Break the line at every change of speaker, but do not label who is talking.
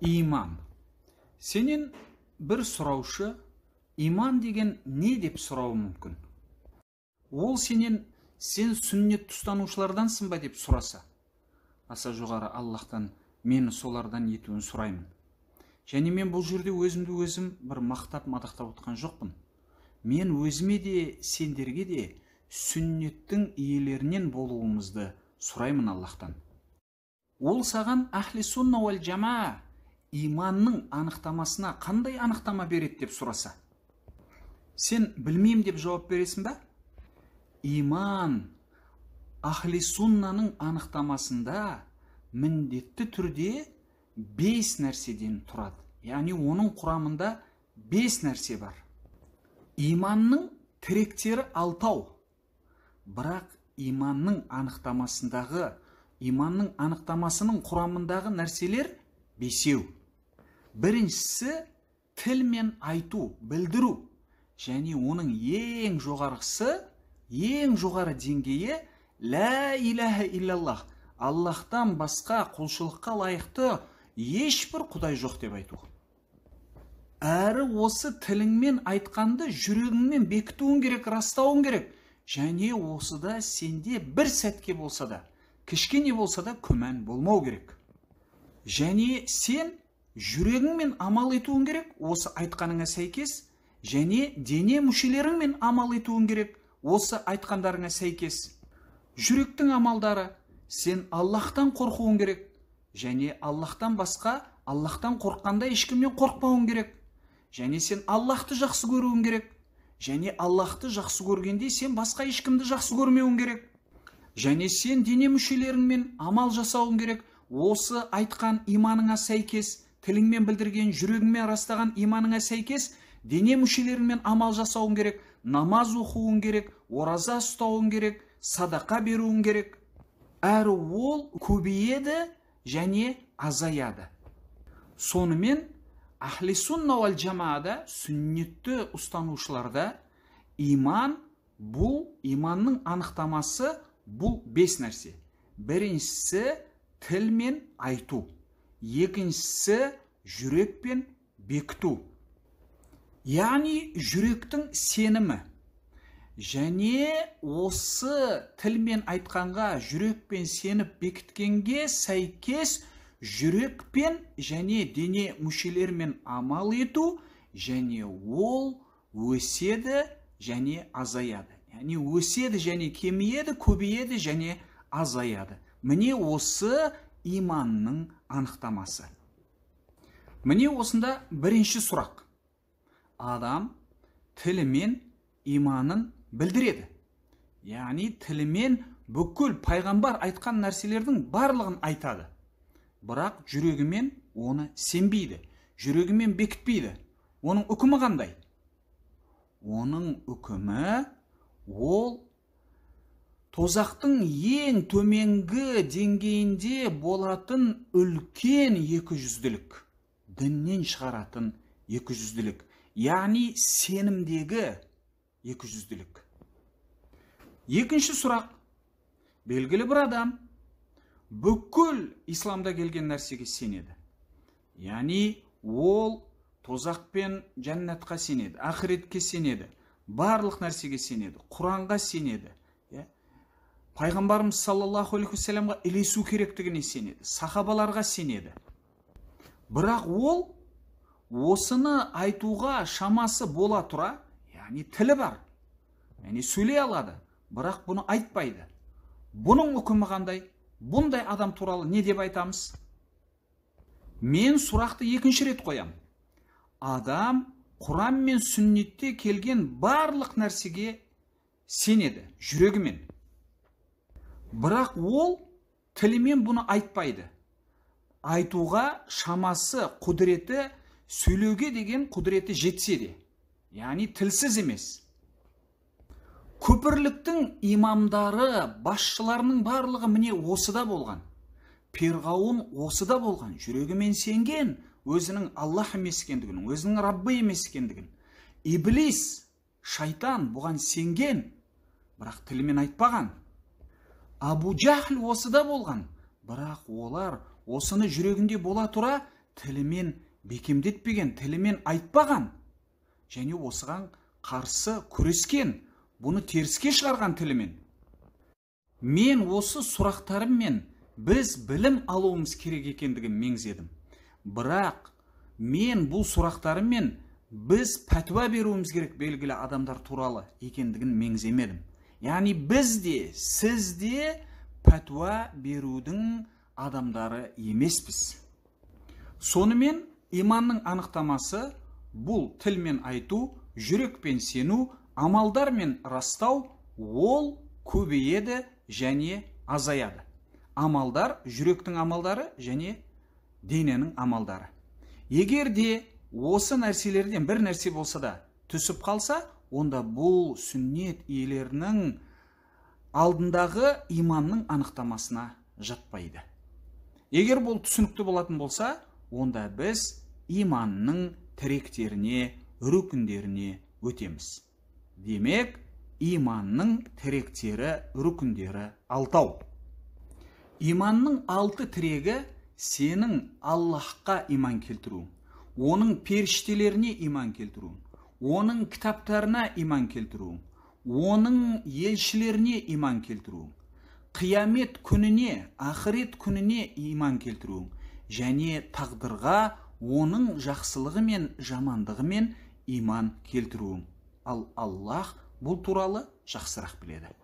иман сенен бір сұраушы иман деген не деп сұрауы мүмкін ол сенен сен сүннет ұстанушылардансың ба деп сұраса аса жоғары аллахтан мені солардан етуін сұраймын және мен бұл жерде өзімді өзім бір мақтап мадақтап отқан жоқпын мен өзіме де сендерге де сүннеттің иелерінен болуымызды сұраймын аллахтан ол саған ахли сунна уәл жамаа иманның анықтамасына қандай анықтама береді деп сұраса сен білмеймін деп жауап бересің ба иман ахли суннаның анықтамасында міндетті түрде бес нәрседен тұрады яғни оның құрамында бес нәрсе бар иманның тіректері алтау бірақ иманның анықтамасындағы иманның анықтамасының құрамындағы нәрселер бесеу біріншісі тілмен айту білдіру және оның ең жоғарғысы ең жоғары деңгейі лә иләһа иллаллах аллахтан басқа құлшылыққа лайықты ешбір құдай жоқ деп айту әрі осы тіліңмен айтқанды жүрегіңмен бекітуің керек растауың керек және осы да сенде бір сәтке болса да кішкене болса да күмән болмау керек және сен жүрегіңмен амал етуің керек осы айтқаныңа сәйкес және дене мүшелеріңмен амал етуің керек осы айтқандарыңа сәйкес жүректің амалдары сен аллахтан қорқуың керек және аллахтан басқа аллахтан қорққанда ешкімнен қорқпауың керек және сен аллахты жақсы көруің керек және аллахты жақсы көргенде сен басқа ешкімді жақсы көрмеуің керек және сен дене мүшелеріңмен амал жасауың керек осы айтқан иманыңа сәйкес тіліңмен білдірген жүрегіңмен растаған иманыңа сәйкес дене мүшелеріңмен амал жасауың керек намаз оқуың керек ораза ұстауың керек садақа беруің керек әрі ол көбейеді және азаяды сонымен ахли сунна уал жамаада сүннетті ұстанушыларда иман бұл иманның анықтамасы бұл бес нәрсе біріншісі тілмен айту екіншісі жүрекпен бекіту яғни жүректің сенімі және осы тілмен айтқанға жүрекпен сеніп бекіткенге сәйкес жүрекпен және дене мүшелерімен амал ету және ол өседі және азаяды яғни өседі және кемиеді көбейеді және азаяды міне осы иманның анықтамасы міне осында бірінші сұрақ адам тілімен иманын білдіреді яғни тілімен бүкіл пайғамбар айтқан нәрселердің барлығын айтады бірақ жүрегімен оны сенбейді жүрегімен бекітпейді оның үкімі қандай оның үкімі ол тозақтың ең төменгі деңгейінде болатын үлкен жүзділік. діннен шығаратын жүзділік. яғни сенімдегі жүзділік. екінші сұрақ белгілі бір адам бүкіл исламда келген нәрсеге сенеді яғни ол тозақ пен жәннатқа сенеді ақыретке сенеді барлық нәрсеге сенеді құранға сенеді пайғамбарымыз саллаллаху алейхи уассаламға ілесу керектігіне сенеді сахабаларға сенеді бірақ ол осыны айтуға шамасы бола тұра яғни тілі бар яғни сөйлей алады бірақ бұны айтпайды бұның үкімі қандай бұндай адам туралы не деп айтамыз мен сұрақты екінші рет қоямын адам құран мен сүннетте келген барлық нәрсеге сенеді жүрегімен бірақ ол тілімен бұны айтпайды айтуға шамасы құдіреті сөйлеуге деген құдіреті жетсе де яғни тілсіз емес көпірліктің имамдары басшыларының барлығы міне осыда болған перғауын осыда болған жүрегімен сенген өзінің аллах емес екендігін өзінің раббы емес екендігін иблис шайтан бұған сенген бірақ тілімен айтпаған абу жахл осыда болған бірақ олар осыны жүрегінде бола тұра тілімен бекемдетпеген тілімен айтпаған және осыған қарсы күрескен бұны теріске шығарған тілімен мен осы сұрақтарыммен біз білім алуымыз керек екендігін меңзедім бірақ мен бұл сұрақтарыммен біз пәтуа беруіміз керек белгілі адамдар туралы екендігін меңземедім яғни біз де сіз де пәтуа берудің адамдары емеспіз сонымен иманның анықтамасы бұл тілмен айту жүрекпен сену амалдармен растау ол көбейеді және азаяды амалдар жүректің амалдары және дененің амалдары егер де осы нәрселерден бір нәрсе болса да түсіп қалса онда бұл сүннет иелерінің алдындағы иманның анықтамасына жатпайды егер бұл түсінікті болатын болса онда біз иманның тіректеріне рүкіндеріне өтеміз демек иманның тіректері рүкіндері алтау иманның алты тірегі сенің аллахқа иман келтіру оның періштелеріне иман келтіру оның кітаптарына иман келтіруің оның елшілеріне иман келтіруң қиямет күніне ақырет күніне иман келтіруің және тағдырға оның жақсылығы мен жамандығымен иман келтіруің ал аллах бұл туралы жақсырақ біледі